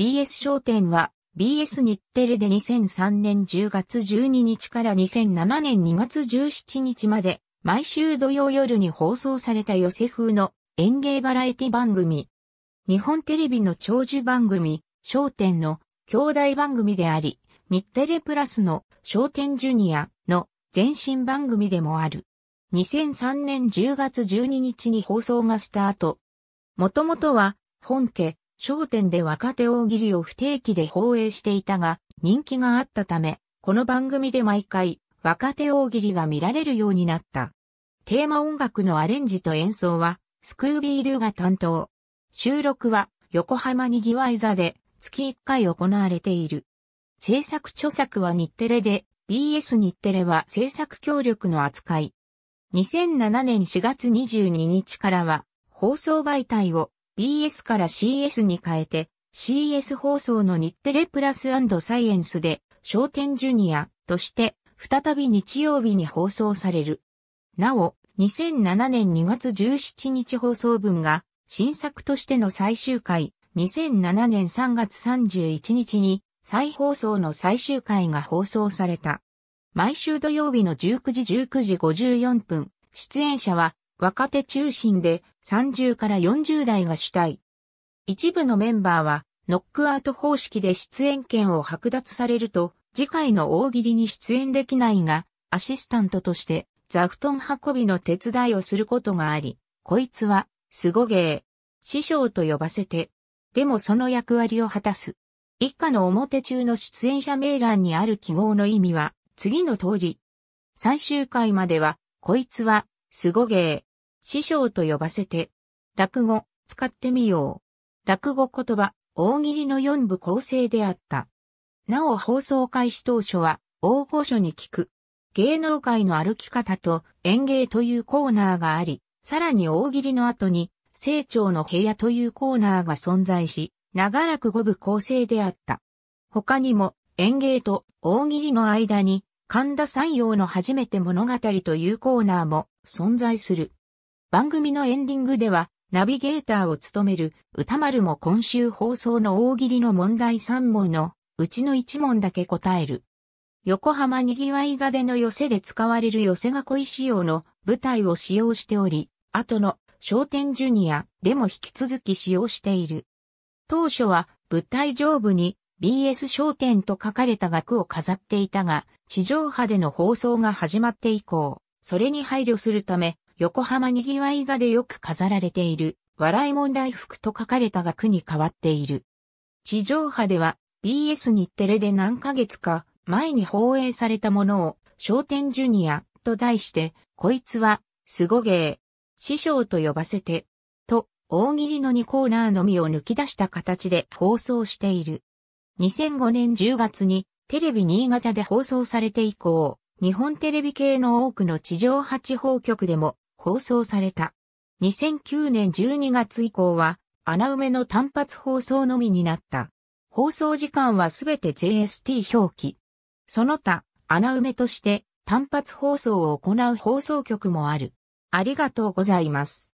BS 商店は BS 日テレで2003年10月12日から2007年2月17日まで毎週土曜夜に放送された寄せ風の演芸バラエティ番組。日本テレビの長寿番組、商店の兄弟番組であり、日テレプラスの商店ジュニアの前身番組でもある。2003年10月12日に放送がスタート。もともとは本家商店で若手大喜利を不定期で放映していたが、人気があったため、この番組で毎回、若手大喜利が見られるようになった。テーマ音楽のアレンジと演奏は、スクービールーが担当。収録は、横浜にぎわい座で、月1回行われている。制作著作は日テレで、BS 日テレは制作協力の扱い。2007年4月22日からは、放送媒体を BS から CS に変えて、CS 放送の日テレプラスサイエンスで、商店ジュニアとして、再び日曜日に放送される。なお、2007年2月17日放送分が、新作としての最終回、2007年3月31日に、再放送の最終回が放送された。毎週土曜日の19時19時54分、出演者は、若手中心で30から40代が主体。一部のメンバーはノックアウト方式で出演権を剥奪されると次回の大喜利に出演できないがアシスタントとして座布団運びの手伝いをすることがあり、こいつは凄芸、師匠と呼ばせて、でもその役割を果たす。一家の表中の出演者名欄にある記号の意味は次の通り。最終回までは、こいつは、凄芸、師匠と呼ばせて、落語、使ってみよう。落語言葉、大喜利の四部構成であった。なお放送開始当初は、大御所に聞く。芸能界の歩き方と演芸というコーナーがあり、さらに大喜利の後に、清張の部屋というコーナーが存在し、長らく五部構成であった。他にも、演芸と大喜利の間に、神田山陽の初めて物語というコーナーも存在する。番組のエンディングでは、ナビゲーターを務める歌丸も今週放送の大喜利の問題3問のうちの1問だけ答える。横浜にぎわい座での寄せで使われる寄せが恋仕様の舞台を使用しており、後の商店ジュニアでも引き続き使用している。当初は物体上部に BS 商店と書かれた額を飾っていたが、地上波での放送が始まって以降、それに配慮するため、横浜にぎわい座でよく飾られている、笑い問題服と書かれた額に変わっている。地上波では BS 日テレで何ヶ月か前に放映されたものを商店ジュニアと題して、こいつは、凄芸、師匠と呼ばせて、と、大喜利の2コーナーのみを抜き出した形で放送している。2005年10月にテレビ新潟で放送されて以降、日本テレビ系の多くの地上波地方局でも放送された。2009年12月以降は、穴埋めの単発放送のみになった。放送時間はすべて JST 表記。その他、穴埋めとして単発放送を行う放送局もある。ありがとうございます。